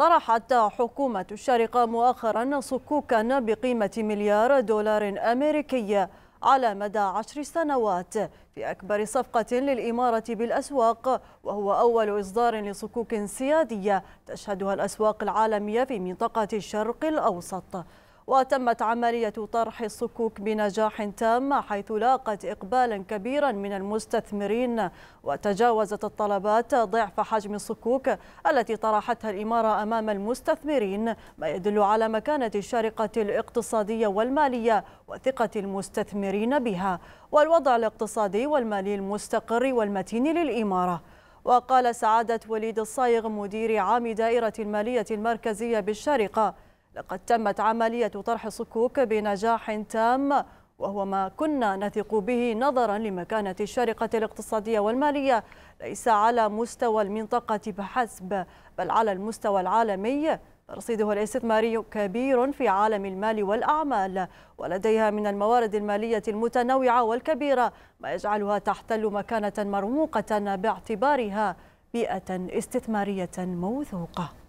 طرحت حكومة الشارقة مؤخرا صكوكا بقيمة مليار دولار أمريكي على مدى عشر سنوات في أكبر صفقة للإمارة بالأسواق وهو أول إصدار لصكوك سيادية تشهدها الأسواق العالمية في منطقة الشرق الأوسط وتمت عملية طرح الصكوك بنجاح تام حيث لاقت إقبالا كبيرا من المستثمرين وتجاوزت الطلبات ضعف حجم الصكوك التي طرحتها الإمارة أمام المستثمرين ما يدل على مكانة الشارقة الاقتصادية والمالية وثقة المستثمرين بها والوضع الاقتصادي والمالي المستقر والمتين للإمارة وقال سعادة وليد الصايغ مدير عام دائرة المالية المركزية بالشارقة لقد تمت عملية طرح صكوك بنجاح تام وهو ما كنا نثق به نظرا لمكانة الشارقة الاقتصادية والمالية ليس على مستوى المنطقة فحسب بل على المستوى العالمي رصيدها الاستثماري كبير في عالم المال والأعمال ولديها من الموارد المالية المتنوعة والكبيرة ما يجعلها تحتل مكانة مرموقة باعتبارها بيئة استثمارية موثوقة